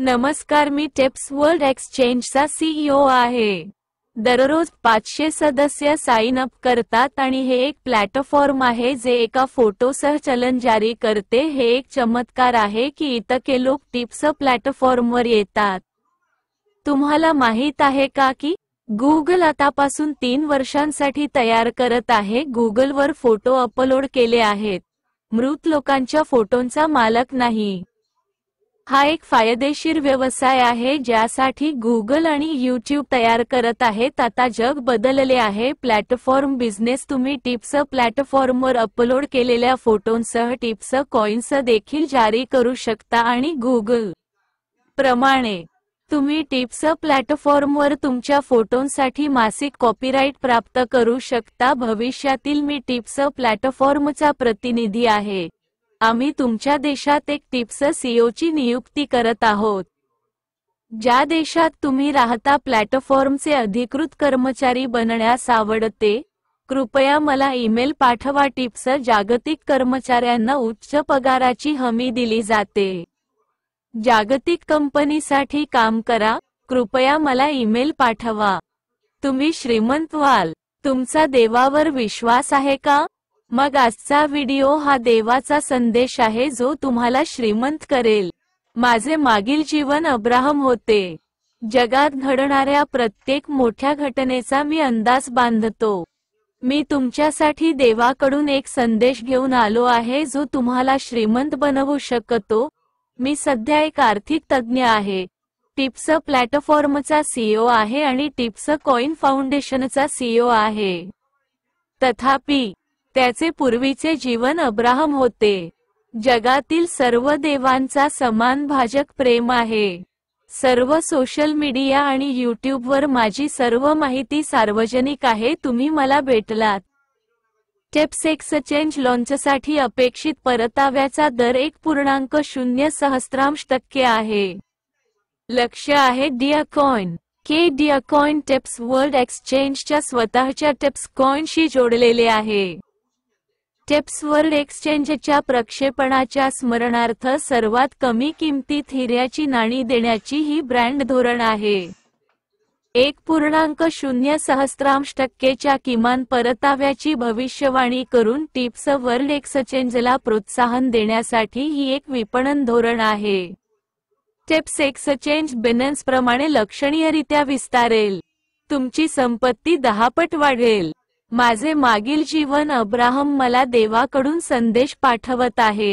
नमस्कार मी tips world एक्सचेंजचा सीईओ e आहे दररोज पाचशे सदस्य साइन अप करतात आणि हे एक प्लॅटफॉर्म आहे जे एका फोटोसह चलन जारी करते हे एक चमत्कार आहे की इतके लोक टिप्स प्लॅटफॉर्मवर येतात तुम्हाला माहीत आहे का की गुगल आतापासून तीन वर्षांसाठी तयार करत आहे गुगलवर फोटो अपलोड केले आहेत मृत लोकांच्या फोटोंचा मालक नाही हा एक फायदेशीर व्यवसाय आहे ज्यासाठी गुगल आणि यूट्यूब तयार करत आहेत आता जग बदलले आहे प्लॅटफॉर्म बिझनेस तुम्ही टिप्स प्लॅटफॉर्मवर अपलोड केलेल्या फोटोंसह टिप्स कॉइन्स देखील जारी करू शकता आणि गुगल प्रमाणे तुम्ही टिप्स प्लॅटफॉर्मवर तुमच्या फोटोंसाठी मासिक कॉपीराईट प्राप्त करू शकता भविष्यातील मी टिप्स प्लॅटफॉर्मचा प्रतिनिधी आहे आम्ही तुमच्या देशात एक टिप्स सीओची नियुक्ती करत आहोत ज्या देशात तुम्ही राहता प्लॅटफॉर्मचे अधिकृत कर्मचारी बनण्यास आवडते कृपया मला ईमेल पाठवा टिप्स जागतिक कर्मचाऱ्यांना उच्च पगाराची हमी दिली जाते जागतिक कंपनीसाठी काम करा कृपया मला ईमेल पाठवा तुम्ही श्रीमंत व्हाल तुमचा देवावर विश्वास आहे का मग आजचा व्हिडिओ हा देवाचा संदेश आहे जो तुम्हाला श्रीमंत करेल माझे मागील जीवन अब्राहम होते जगात घडणाऱ्या प्रत्येक मोठ्या घटनेचा मी अंदाज बांधतो मी तुमच्यासाठी देवाकडून एक संदेश घेऊन आलो आहे जो तुम्हाला श्रीमंत बनवू शकतो मी सध्या एक आर्थिक तज्ज्ञ आहे टिप्स प्लॅटफॉर्मचा सीईओ आहे आणि टिप्स कॉइन फाउंडेशनचा सीईओ आहे तथापि त्याचे पूर्वीचे जीवन अब्राहम होते जगातील सर्व देवांचा समान भाजक प्रेम आहे सर्व सोशल मीडिया आणि वर माझी सर्व माहिती सार्वजनिक आहे तुम्ही मला भेटलात टेप्स एक्सचेंज लॉन्चसाठी अपेक्षित परताव्याचा दर एक पूर्णांक शून्य सहस्रांश टक्के आहे लक्ष आहे डीअकॉइन के डीअकॉइन टेप्स वर्ल्ड एक्सचेंजच्या स्वतःच्या टेप्स कॉइनशी जोडलेले आहे वर्ल्ड एक्सचेंजच्या प्रक्षेपणाच्या स्मरणार्थ सर्वात कमी किमतीत हिऱ्याची नाणी देण्याची ही ब्रँड धोरण आहे एक पूर्णांक शून्य सहस्रांश टक्केच्या किमान परताव्याची भविष्यवाणी करून टिप्स वर्ल्ड एक्सचेंजला प्रोत्साहन देण्यासाठी ही एक विपणन धोरण आहे टिप्स एक्सचेंज बेनन्स प्रमाणे लक्षणीयरित्या विस्तारेल तुमची संपत्ती दहापट वाढेल माझे मागील जीवन अब्राहम मला देवाकडून संदेश पाठवत आहे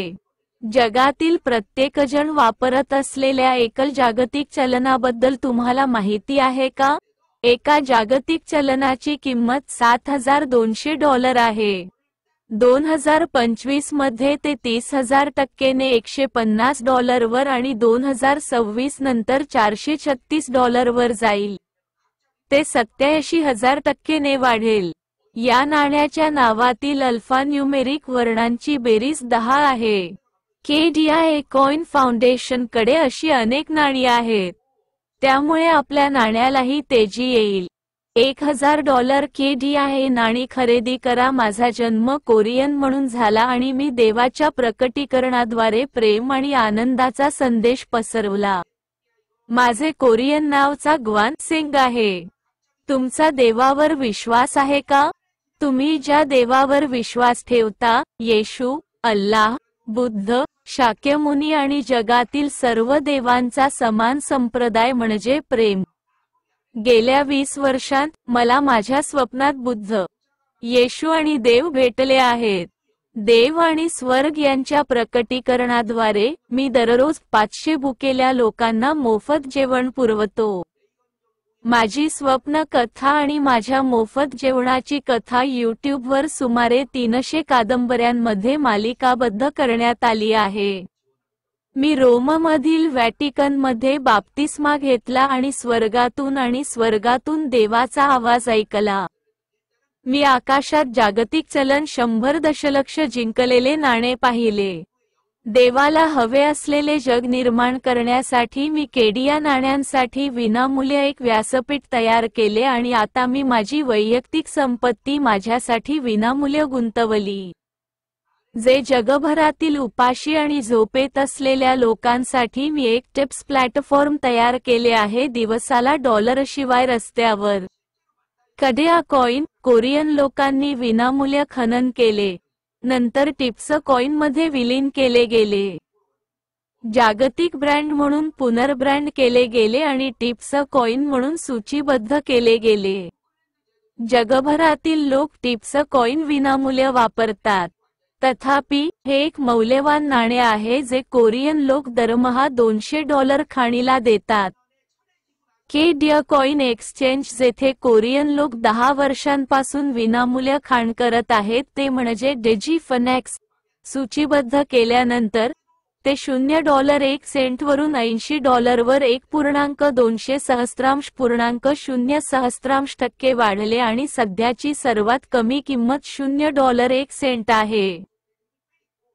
जगातील प्रत्येकजण वापरत असलेल्या एकल जागतिक चलनाबद्दल तुम्हाला माहिती आहे का एका जागतिक चलनाची किंमत सात हजार दोनशे डॉलर आहे दोन हजार पंचवीस मध्ये ते तीस हजार टक्केने एकशे पन्नास डॉलरवर आणि दोन हजार सव्वीस नंतर चारशे छत्तीस डॉलरवर जाईल ते सत्याऐंशी हजार टक्केने वाढेल या नाण्याच्या नावातील अल्फान्युमेरिक वर्णांची बेरीज दहा आहे केडिया हे कॉइन फाउंडेशन कडे अशी अनेक नाणी आहेत त्यामुळे आपल्या नाण्यालाही तेजी येईल एक हजार डॉलर केडिया हे नाणी खरेदी करा माझा जन्म कोरियन म्हणून झाला आणि मी देवाच्या प्रकटीकरणाद्वारे प्रेम आणि आनंदाचा संदेश पसरवला माझे कोरियन नावचा ग्वान सिंग आहे तुमचा देवावर विश्वास आहे का तुम्ही ज्या देवावर विश्वास ठेवता येशू अल्लाह बुद्ध शाक्यमुनी आणि जगातील सर्व देवांचा समान संप्रदाय म्हणजे प्रेम गेल्या वीस वर्षांत मला माझ्या स्वप्नात बुद्ध येशू आणि देव भेटले आहेत देव आणि स्वर्ग यांच्या प्रकटीकरणाद्वारे मी दररोज पाचशे भुकेल्या लोकांना मोफत जेवण पुरवतो माझी स्वप्न कथा आणि माझ्या मोफत जेवणाची कथा वर सुमारे तीनशे कादंबऱ्यांमध्ये मालिकाबद्ध करण्यात आली आहे मी रोममधील व्हॅटिकनमध्ये बाप्तिस्मा घेतला आणि स्वर्गातून आणि स्वर्गातून देवाचा आवाज ऐकला मी आकाशात जागतिक चलन शंभर दशलक्ष जिंकलेले नाणे पाहिले देवाला हवे असलेले जग निर्माण करण्यासाठी मी केडिया नाण्यांसाठी विनामूल्य एक व्यासपीठ तयार केले आणि आता मी माझी वैयक्तिक संपत्ती माझ्यासाठी विनामूल्य गुंतवली जे जगभरातील उपाशी आणि झोपेत असलेल्या लोकांसाठी मी एक टिप्स प्लॅटफॉर्म तयार केले आहे दिवसाला डॉलर शिवाय रस्त्यावर कधी हा कॉइन कोरियन लोकांनी विनामूल्य खनन केले नंतर टिप्स मध्ये विलीन केले गेले जागतिक ब्रँड म्हणून पुनर्ब्रँड केले गेले आणि टिप्स कॉइन म्हणून सूचीबद्ध केले गेले जगभरातील लोक टिप्स कॉइन विनामूल्य वापरतात तथापि हे एक मौल्यवान नाणे आहे जे कोरियन लोक दरमहा दोनशे डॉलर खाणीला देतात के कॉइन एक्सचेंज जेथे कोरियन लोक दहा वर्षांपासून विनामूल्य खाण करत आहेत ते म्हणजे डेजी फनॅक्स सूचीबद्ध केल्यानंतर ते शून्य डॉलर एक सेंटवरून ऐंशी डॉलरवर एक पूर्णांक दोनशे सहस्त्रांश पूर्णांक शून्य सहस्त्रांश टक्के वाढले आणि सध्याची सर्वात कमी किंमत शून्य डॉलर एक सेंट आहे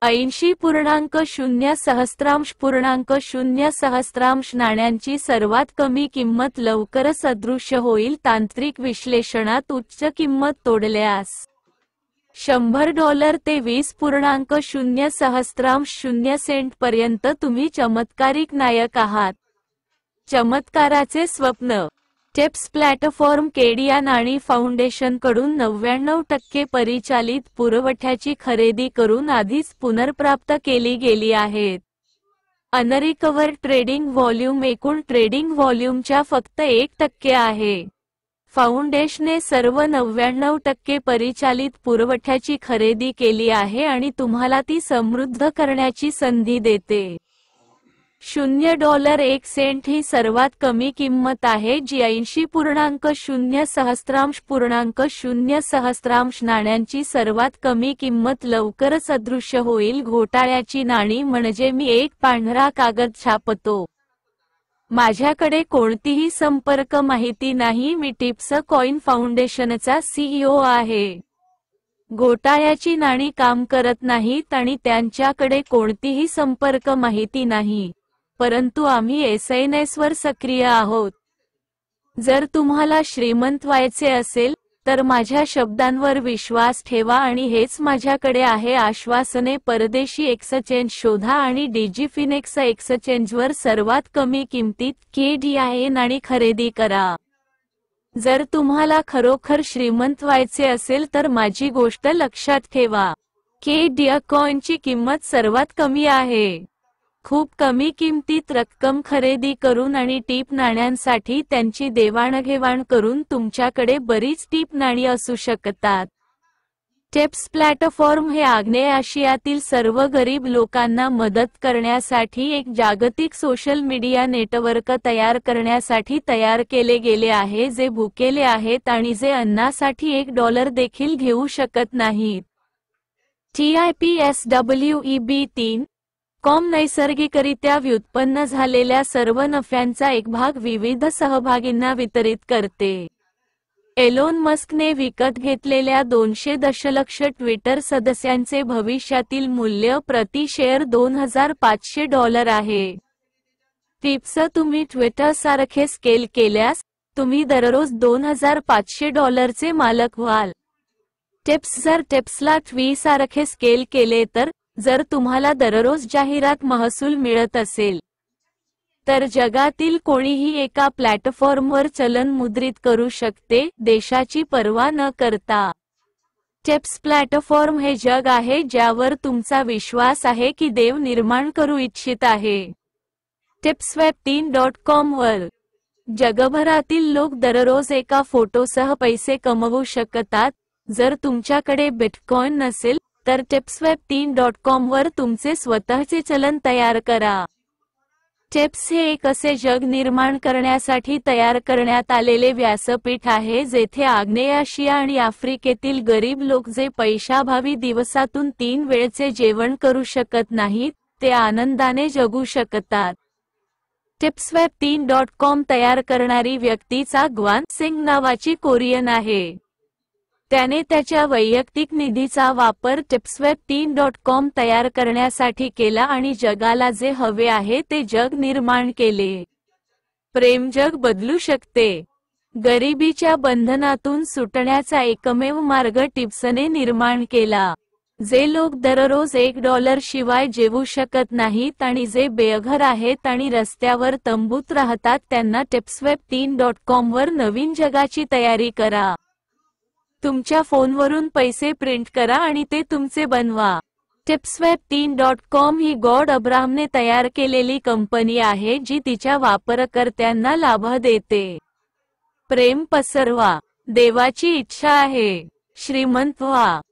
ऐंशी पूर्णांक शून्य सहस्त्रांश पूर्णांक शून्य सहस्त्रांश नाण्यांची सर्वात कमी किंमत लवकरच अदृश्य होईल तांत्रिक विश्लेषणात उच्च किंमत तोडल्यास शंभर डॉलर ते वीस पूर्णांक शून्य सहस्त्रांश शून्य सेंट पर्यंत तुम्ही चमत्कारिक नायक आहात चमत्काराचे स्वप्न टेप्स प्लॅटफॉर्म केडियान आणि फाउंडेशनकडून नव्याण्णव टक्के परिचालित पुरवठ्याची खरेदी करून आधीच पुनर्प्राप्त केली गेली आहेत अनरिकव्हर ट्रेडिंग व्हॉल्यूम एकूण ट्रेडिंग व्हॉल्यूमच्या फक्त एक टक्के आहे फाउंडेशने सर्व नव्याण्णव टक्के परिचालित पुरवठ्याची खरेदी केली आहे आणि तुम्हाला ती समृद्ध करण्याची संधी देते शून्य डॉलर एक सेंट ही सर्वात कमी किंमत आहे जी ऐंशी पूर्णांक शून्य सहस्त्रांश पूर्णांक शून्य सहस्त्रांश नाण्यांची सर्वात कमी किंमत लवकरच अदृश्य होईल घोटाळ्याची नाणी म्हणजे मी एक पांढरा कागद छापतो माझ्याकडे कोणतीही संपर्क माहिती नाही मी टिप्स कॉइन फाउंडेशनचा सीईओ आहे घोटाळ्याची नाणी काम करत नाहीत आणि त्यांच्याकडे कोणतीही संपर्क माहिती नाही परंतु आम्ही एसएनएस वर सक्रिय आहोत जर तुम्हाला श्रीमंत व्हायचे असेल तर माझ्या शब्दांवर विश्वास ठेवा आणि हेच माझ्याकडे आहे आश्वासने परदेशी एक्सचेंज शोधा आणि एक्सचेंज वर सर्वात कमी किमतीत के डी आणि खरेदी करा जर तुम्हाला खरोखर श्रीमंत व्हायचे असेल तर माझी गोष्ट लक्षात ठेवा के डी कॉइनची किंमत सर्वात कमी आहे खूप कमी किमतीत रक्कम खरेदी करून आणि टीप नाण्यांसाठी त्यांची देवाणघेवाण करून तुमच्याकडे बरीच टीप नाणी असू शकतात टेप्स प्लॅटफॉर्म हे आग्नेय आशियातील सर्व गरीब लोकांना मदत करण्यासाठी एक जागतिक सोशल मीडिया नेटवर्क तयार करण्यासाठी तयार केले गेले आहे जे भुकेले आहेत आणि जे अन्नासाठी एक डॉलर देखील घेऊ शकत नाहीत T I P S W E B तीन कॉम नैसर्गिकरित्या व्युत्पन्न झालेल्या सर्व नफ्यांचा एक भाग विविध सहभागींना वितरित करते एलोन मस्कने विकत घेतलेल्या दोनशे दशलक्ष ट्विटर सदस्यांचे भविष्यातील मूल्य प्रति शेअर दोन हजार पाचशे डॉलर आहे टिप्स तुम्ही ट्विटर सारखे स्केल केल्यास तुम्ही दररोज दोन हजार पाचशे डॉलरचे मालक व्हाल टिप्स जर टिप्सला ट्वी सारखे स्केल केले तर जर तुम्हाला दररोज जाहिरात महसूल मिळत असेल तर जगातील कोणीही एका प्लॅटफॉर्मवर चलन मुद्रित करू शकते देशाची पर्वा न करता टेप्स प्लॅटफॉर्म हे जग आहे ज्यावर तुमचा विश्वास आहे की देव निर्माण करू इच्छित आहे टेप्स वेब तीन डॉट कॉम वर जगभरातील लोक दररोज एका फोटोसह पैसे कमवू शकतात जर तुमच्याकडे बिटकॉइन नसेल तर टेप्सवेब तीन डॉट कॉम वर तुमचे स्वतःचे चलन तयार करा टेप्स हे एक असे जग निर्माण करण्यासाठी तयार करण्यात आलेले व्यासपीठ आहे जेथे आग्नेय आशिया आणि आफ्रिकेतील गरीब लोक जे पैशाभावी दिवसातून तीन वेळचे जेवण करू शकत नाहीत ते आनंदाने जगू शकतात टिप्सवेब तीन डॉट कॉम तयार करणारी व्यक्तीचा ग्वान सिंग नावाची कोरियन आहे त्याने त्याच्या वैयक्तिक निधीचा वापर टिप्सवेब तीन डॉट कॉम तयार करण्यासाठी केला आणि जगाला जे हवे आहे ते जग निर्माण केले प्रेम जग बदलू शकते गरिबीच्या बंधनातून सुटण्याचा एकमेव मार्ग टिप्सने निर्माण केला जे लोक दररोज एक डॉलर शिवाय जेवू शकत नाहीत आणि जे बेघर आहेत आणि रस्त्यावर तंबूत राहतात त्यांना टिप्सवेब तीन डॉट कॉम वर नवीन जगाची तयारी करा तुमच्या फोनवरून पैसे प्रिंट करा आणि ते तुमचे बनवा टिप्सवेब तीन डॉट कॉम ही गॉड अब्राहमने तयार केलेली कंपनी आहे जी तिच्या वापरकर्त्यांना लाभ देते प्रेम पसरवा देवाची इच्छा आहे श्रीमंत व्हा